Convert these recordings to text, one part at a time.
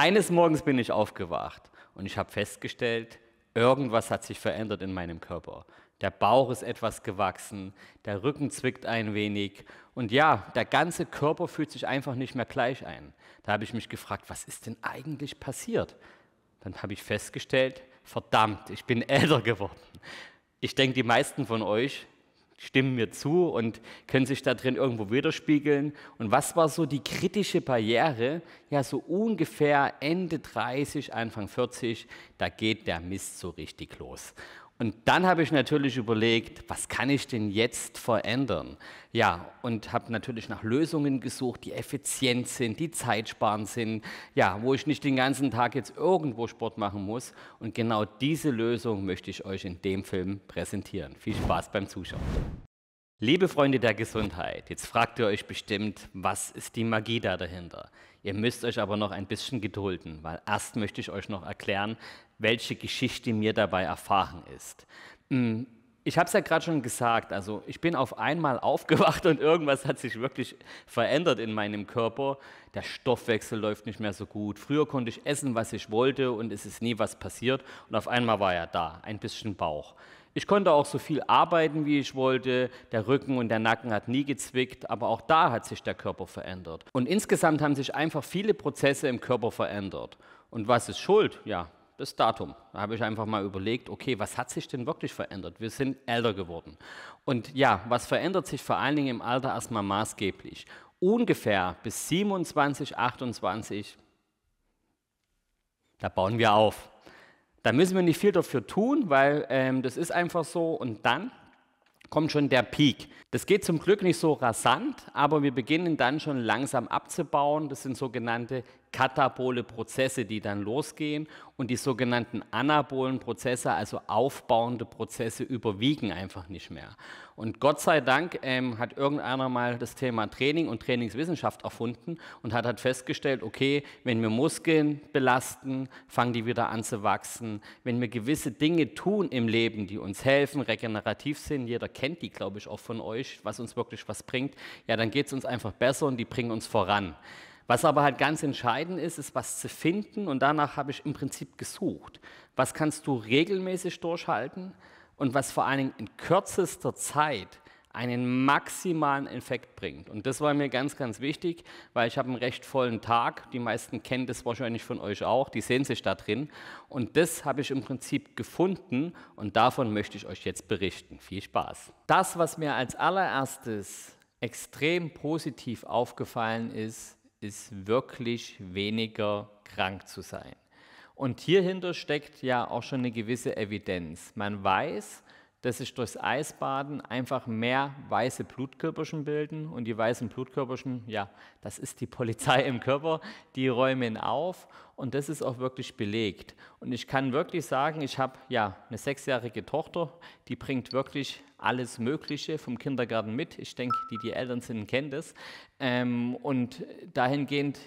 Eines Morgens bin ich aufgewacht und ich habe festgestellt, irgendwas hat sich verändert in meinem Körper. Der Bauch ist etwas gewachsen, der Rücken zwickt ein wenig und ja, der ganze Körper fühlt sich einfach nicht mehr gleich ein. Da habe ich mich gefragt, was ist denn eigentlich passiert? Dann habe ich festgestellt, verdammt, ich bin älter geworden. Ich denke, die meisten von euch stimmen mir zu und können sich da drin irgendwo widerspiegeln. Und was war so die kritische Barriere? Ja, so ungefähr Ende 30, Anfang 40, da geht der Mist so richtig los. Und dann habe ich natürlich überlegt, was kann ich denn jetzt verändern? Ja, und habe natürlich nach Lösungen gesucht, die effizient sind, die zeitsparend sind, ja, wo ich nicht den ganzen Tag jetzt irgendwo Sport machen muss. Und genau diese Lösung möchte ich euch in dem Film präsentieren. Viel Spaß beim Zuschauen. Liebe Freunde der Gesundheit, jetzt fragt ihr euch bestimmt, was ist die Magie da dahinter? Ihr müsst euch aber noch ein bisschen gedulden, weil erst möchte ich euch noch erklären, welche Geschichte mir dabei erfahren ist. Mm, ich habe es ja gerade schon gesagt, also ich bin auf einmal aufgewacht und irgendwas hat sich wirklich verändert in meinem Körper. Der Stoffwechsel läuft nicht mehr so gut. Früher konnte ich essen, was ich wollte und es ist nie was passiert und auf einmal war er da ein bisschen Bauch. Ich konnte auch so viel arbeiten, wie ich wollte. Der Rücken und der Nacken hat nie gezwickt, aber auch da hat sich der Körper verändert. Und insgesamt haben sich einfach viele Prozesse im Körper verändert. Und was ist schuld? Ja, das Datum. Da habe ich einfach mal überlegt, okay, was hat sich denn wirklich verändert? Wir sind älter geworden. Und ja, was verändert sich vor allen Dingen im Alter erstmal maßgeblich? Ungefähr bis 27, 28, da bauen wir auf. Da müssen wir nicht viel dafür tun, weil ähm, das ist einfach so. Und dann kommt schon der Peak. Das geht zum Glück nicht so rasant, aber wir beginnen dann schon langsam abzubauen. Das sind sogenannte katabole Prozesse, die dann losgehen und die sogenannten anabolen Prozesse, also aufbauende Prozesse, überwiegen einfach nicht mehr. Und Gott sei Dank ähm, hat irgendeiner mal das Thema Training und Trainingswissenschaft erfunden und hat halt festgestellt, okay, wenn wir Muskeln belasten, fangen die wieder an zu wachsen. Wenn wir gewisse Dinge tun im Leben, die uns helfen, regenerativ sind, jeder kennt die, glaube ich, auch von euch, was uns wirklich was bringt, ja, dann geht es uns einfach besser und die bringen uns voran. Was aber halt ganz entscheidend ist, ist was zu finden und danach habe ich im Prinzip gesucht. Was kannst du regelmäßig durchhalten und was vor allen Dingen in kürzester Zeit einen maximalen Effekt bringt. Und das war mir ganz, ganz wichtig, weil ich habe einen recht vollen Tag. Die meisten kennen das wahrscheinlich von euch auch, die sehen sich da drin. Und das habe ich im Prinzip gefunden und davon möchte ich euch jetzt berichten. Viel Spaß. Das, was mir als allererstes extrem positiv aufgefallen ist, ist wirklich weniger krank zu sein. Und hierhinter steckt ja auch schon eine gewisse Evidenz. Man weiß, dass sich durchs Eisbaden einfach mehr weiße Blutkörperchen bilden und die weißen Blutkörperchen, ja, das ist die Polizei im Körper, die räumen auf und das ist auch wirklich belegt. Und ich kann wirklich sagen, ich habe ja eine sechsjährige Tochter, die bringt wirklich alles Mögliche vom Kindergarten mit. Ich denke, die, die Eltern sind, kennen das. Ähm, und dahingehend,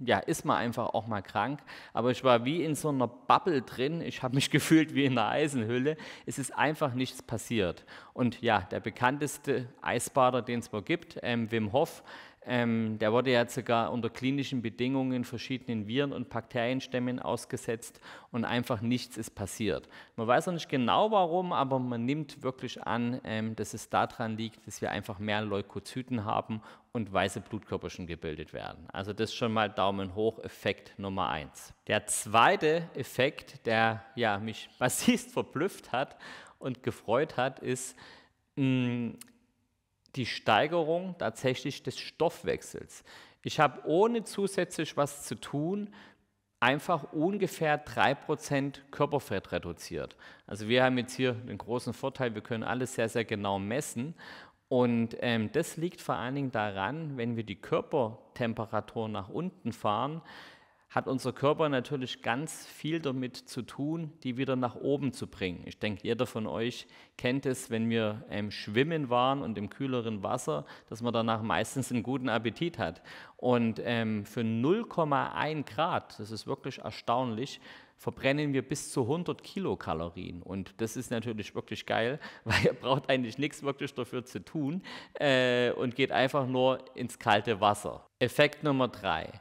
ja, ist man einfach auch mal krank. Aber ich war wie in so einer Bubble drin. Ich habe mich gefühlt wie in einer Eisenhülle. Es ist einfach nichts passiert. Und ja, der bekannteste Eisbader, den es wohl gibt, ähm, Wim Hof, ähm, der wurde ja sogar unter klinischen Bedingungen verschiedenen Viren und Bakterienstämmen ausgesetzt und einfach nichts ist passiert. Man weiß noch nicht genau warum, aber man nimmt wirklich an, ähm, dass es daran liegt, dass wir einfach mehr Leukozyten haben und weiße Blutkörperchen gebildet werden. Also das ist schon mal Daumen hoch, Effekt Nummer eins. Der zweite Effekt, der ja, mich massivst verblüfft hat und gefreut hat, ist, mh, mm, die Steigerung tatsächlich des Stoffwechsels. Ich habe ohne zusätzlich was zu tun, einfach ungefähr 3% Körperfett reduziert. Also wir haben jetzt hier den großen Vorteil, wir können alles sehr, sehr genau messen. Und ähm, das liegt vor allen Dingen daran, wenn wir die Körpertemperatur nach unten fahren, hat unser Körper natürlich ganz viel damit zu tun, die wieder nach oben zu bringen. Ich denke, jeder von euch kennt es, wenn wir ähm, schwimmen waren und im kühleren Wasser, dass man danach meistens einen guten Appetit hat. Und ähm, für 0,1 Grad, das ist wirklich erstaunlich, verbrennen wir bis zu 100 Kilokalorien. Und das ist natürlich wirklich geil, weil ihr braucht eigentlich nichts wirklich dafür zu tun äh, und geht einfach nur ins kalte Wasser. Effekt Nummer 3.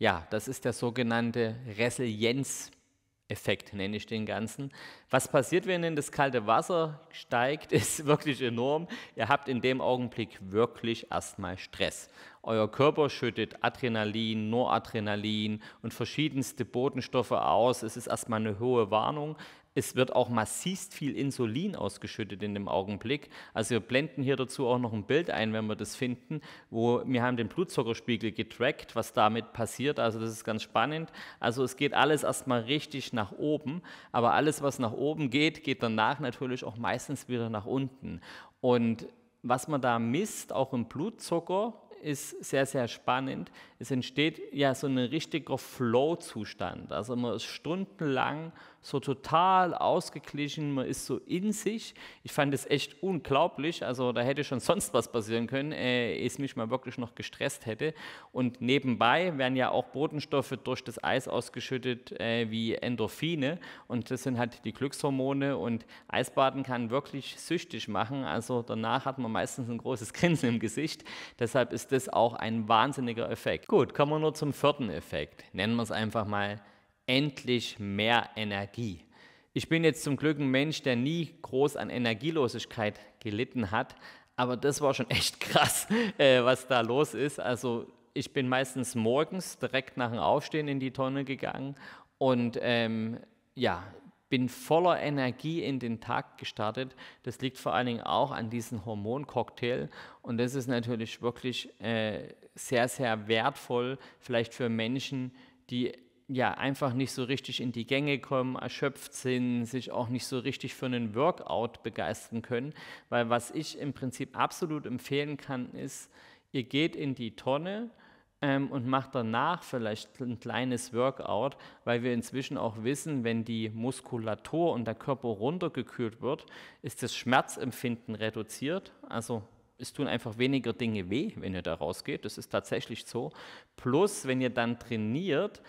Ja, das ist der sogenannte Resilienz-Effekt, nenne ich den Ganzen. Was passiert, wenn denn das kalte Wasser steigt, ist wirklich enorm. Ihr habt in dem Augenblick wirklich erstmal Stress. Euer Körper schüttet Adrenalin, Noradrenalin und verschiedenste Botenstoffe aus. Es ist erstmal eine hohe Warnung es wird auch massivst viel Insulin ausgeschüttet in dem Augenblick. Also wir blenden hier dazu auch noch ein Bild ein, wenn wir das finden, wo wir haben den Blutzuckerspiegel getrackt, was damit passiert. Also das ist ganz spannend. Also es geht alles erstmal richtig nach oben, aber alles, was nach oben geht, geht danach natürlich auch meistens wieder nach unten. Und was man da misst, auch im Blutzucker, ist sehr, sehr spannend. Es entsteht ja so ein richtiger Flow-Zustand. Also man ist stundenlang so total ausgeglichen, man ist so in sich. Ich fand es echt unglaublich, also da hätte schon sonst was passieren können, äh, es mich mal wirklich noch gestresst hätte. Und nebenbei werden ja auch Botenstoffe durch das Eis ausgeschüttet, äh, wie Endorphine und das sind halt die Glückshormone und Eisbaden kann wirklich süchtig machen, also danach hat man meistens ein großes Grinsen im Gesicht, deshalb ist das auch ein wahnsinniger Effekt. Gut, kommen wir nur zum vierten Effekt, nennen wir es einfach mal endlich mehr Energie. Ich bin jetzt zum Glück ein Mensch, der nie groß an Energielosigkeit gelitten hat, aber das war schon echt krass, äh, was da los ist. Also ich bin meistens morgens direkt nach dem Aufstehen in die Tonne gegangen und ähm, ja, bin voller Energie in den Tag gestartet. Das liegt vor allen Dingen auch an diesem Hormoncocktail und das ist natürlich wirklich äh, sehr, sehr wertvoll, vielleicht für Menschen, die ja, einfach nicht so richtig in die Gänge kommen, erschöpft sind, sich auch nicht so richtig für einen Workout begeistern können. Weil was ich im Prinzip absolut empfehlen kann, ist, ihr geht in die Tonne ähm, und macht danach vielleicht ein kleines Workout, weil wir inzwischen auch wissen, wenn die Muskulatur und der Körper runtergekühlt wird, ist das Schmerzempfinden reduziert. Also es tun einfach weniger Dinge weh, wenn ihr da rausgeht. Das ist tatsächlich so. Plus, wenn ihr dann trainiert,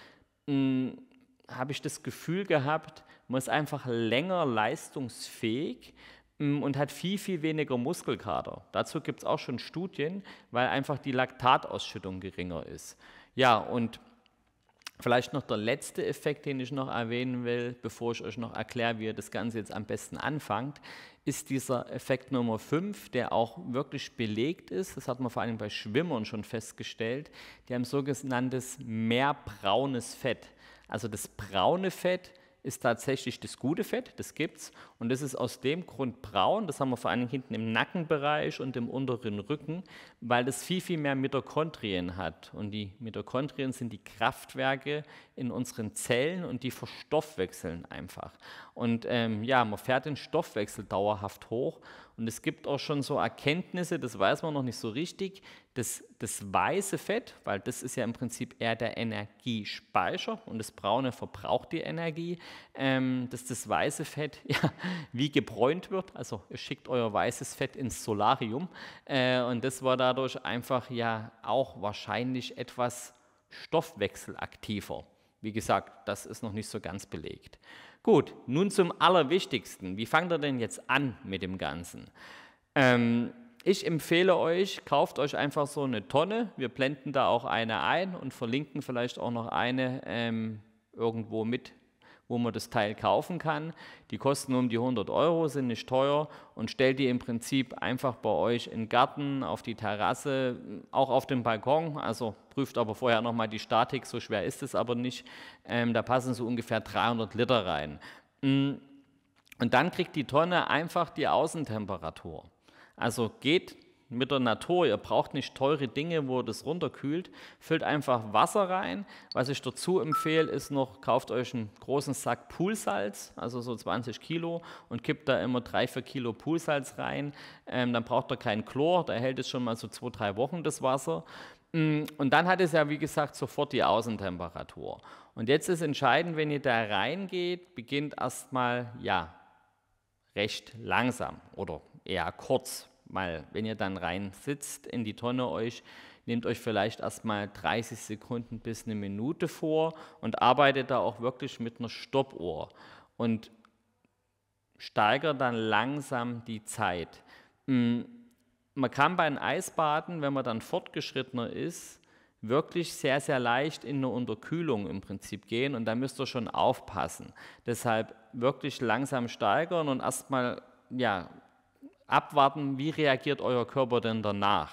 habe ich das Gefühl gehabt, man ist einfach länger leistungsfähig mm, und hat viel, viel weniger Muskelkater. Dazu gibt es auch schon Studien, weil einfach die Laktatausschüttung geringer ist. Ja, und Vielleicht noch der letzte Effekt, den ich noch erwähnen will, bevor ich euch noch erkläre, wie ihr das Ganze jetzt am besten anfangt, ist dieser Effekt Nummer 5, der auch wirklich belegt ist. Das hat man vor allem bei Schwimmern schon festgestellt. Die haben sogenanntes mehr braunes Fett. Also das braune Fett ist tatsächlich das gute Fett, das gibt's. Und das ist aus dem Grund braun, das haben wir vor allem hinten im Nackenbereich und im unteren Rücken, weil das viel, viel mehr Mitochondrien hat. Und die Mitochondrien sind die Kraftwerke in unseren Zellen und die verstoffwechseln einfach. Und ähm, ja, man fährt den Stoffwechsel dauerhaft hoch und es gibt auch schon so Erkenntnisse, das weiß man noch nicht so richtig, dass das weiße Fett, weil das ist ja im Prinzip eher der Energiespeicher und das braune verbraucht die Energie, ähm, dass das weiße Fett ja, wie gebräunt wird. Also ihr schickt euer weißes Fett ins Solarium äh, und das war dadurch einfach ja auch wahrscheinlich etwas stoffwechselaktiver. Wie gesagt, das ist noch nicht so ganz belegt. Gut, nun zum Allerwichtigsten. Wie fangt ihr denn jetzt an mit dem Ganzen? Ähm, ich empfehle euch, kauft euch einfach so eine Tonne. Wir blenden da auch eine ein und verlinken vielleicht auch noch eine ähm, irgendwo mit wo man das Teil kaufen kann. Die kosten um die 100 Euro, sind nicht teuer und stellt die im Prinzip einfach bei euch in den Garten, auf die Terrasse, auch auf den Balkon. Also prüft aber vorher nochmal die Statik, so schwer ist es aber nicht. Ähm, da passen so ungefähr 300 Liter rein. Mm. Und dann kriegt die Tonne einfach die Außentemperatur. Also geht mit der Natur. Ihr braucht nicht teure Dinge, wo das runterkühlt. Füllt einfach Wasser rein. Was ich dazu empfehle, ist noch, kauft euch einen großen Sack Poolsalz, also so 20 Kilo, und kippt da immer 3, 4 Kilo Poolsalz rein. Ähm, dann braucht ihr kein Chlor, da hält es schon mal so 2, 3 Wochen das Wasser. Mm, und dann hat es ja, wie gesagt, sofort die Außentemperatur. Und jetzt ist entscheidend, wenn ihr da reingeht, beginnt erstmal, ja, recht langsam oder eher kurz, Mal, wenn ihr dann rein sitzt in die Tonne euch, nehmt euch vielleicht erstmal 30 Sekunden bis eine Minute vor und arbeitet da auch wirklich mit einer Stoppuhr und steigert dann langsam die Zeit. Mm, man kann bei den Eisbaden, wenn man dann fortgeschrittener ist, wirklich sehr, sehr leicht in eine Unterkühlung im Prinzip gehen und da müsst ihr schon aufpassen. Deshalb wirklich langsam steigern und erstmal ja, abwarten, wie reagiert euer Körper denn danach.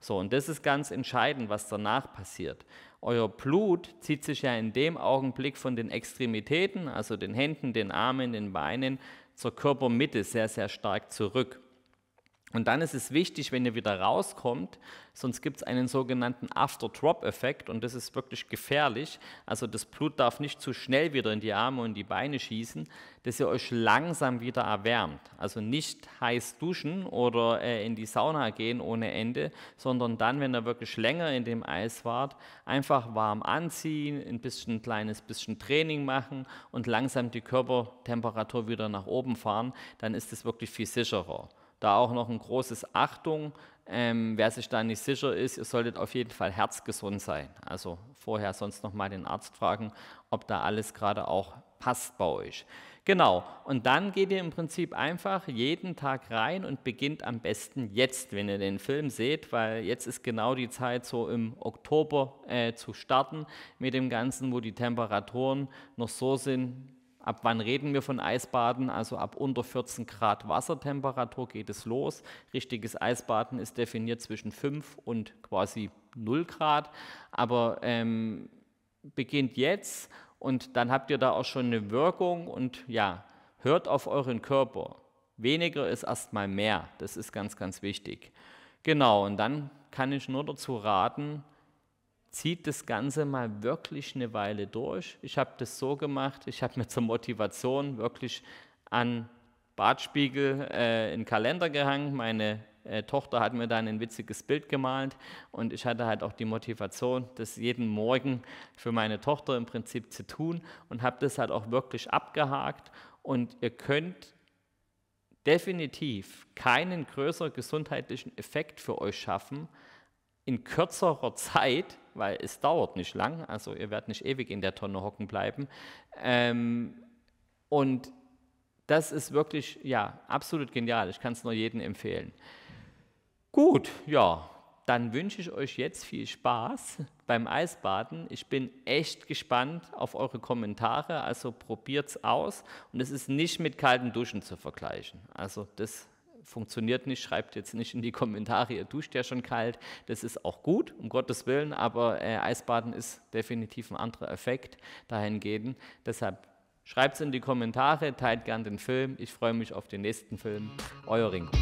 So, und das ist ganz entscheidend, was danach passiert. Euer Blut zieht sich ja in dem Augenblick von den Extremitäten, also den Händen, den Armen, den Beinen, zur Körpermitte sehr, sehr stark zurück. Und dann ist es wichtig, wenn ihr wieder rauskommt, sonst gibt es einen sogenannten After-Drop-Effekt und das ist wirklich gefährlich. Also das Blut darf nicht zu schnell wieder in die Arme und die Beine schießen, dass ihr euch langsam wieder erwärmt. Also nicht heiß duschen oder äh, in die Sauna gehen ohne Ende, sondern dann, wenn ihr wirklich länger in dem Eis wart, einfach warm anziehen, ein bisschen kleines bisschen Training machen und langsam die Körpertemperatur wieder nach oben fahren, dann ist es wirklich viel sicherer. Da auch noch ein großes Achtung. Ähm, wer sich da nicht sicher ist, ihr solltet auf jeden Fall herzgesund sein. Also vorher sonst noch mal den Arzt fragen, ob da alles gerade auch passt bei euch. Genau, und dann geht ihr im Prinzip einfach jeden Tag rein und beginnt am besten jetzt, wenn ihr den Film seht, weil jetzt ist genau die Zeit, so im Oktober äh, zu starten mit dem Ganzen, wo die Temperaturen noch so sind, Ab wann reden wir von Eisbaden? Also ab unter 14 Grad Wassertemperatur geht es los. Richtiges Eisbaden ist definiert zwischen 5 und quasi 0 Grad. Aber ähm, beginnt jetzt und dann habt ihr da auch schon eine Wirkung und ja, hört auf euren Körper. Weniger ist erstmal mehr. Das ist ganz, ganz wichtig. Genau, und dann kann ich nur dazu raten, zieht das Ganze mal wirklich eine Weile durch. Ich habe das so gemacht, ich habe mir zur Motivation wirklich an Bartspiegel äh, einen Kalender gehangen. Meine äh, Tochter hat mir dann ein witziges Bild gemalt und ich hatte halt auch die Motivation, das jeden Morgen für meine Tochter im Prinzip zu tun und habe das halt auch wirklich abgehakt. Und ihr könnt definitiv keinen größeren gesundheitlichen Effekt für euch schaffen, in kürzerer Zeit, weil es dauert nicht lang, also ihr werdet nicht ewig in der Tonne hocken bleiben. Ähm, und das ist wirklich, ja, absolut genial. Ich kann es nur jedem empfehlen. Gut, ja, dann wünsche ich euch jetzt viel Spaß beim Eisbaden. Ich bin echt gespannt auf eure Kommentare, also probiert es aus. Und es ist nicht mit kalten Duschen zu vergleichen. Also das funktioniert nicht, schreibt jetzt nicht in die Kommentare, ihr duscht ja schon kalt. Das ist auch gut, um Gottes Willen, aber äh, Eisbaden ist definitiv ein anderer Effekt dahingehend. Deshalb schreibt es in die Kommentare, teilt gern den Film. Ich freue mich auf den nächsten Film. Euer Ringo.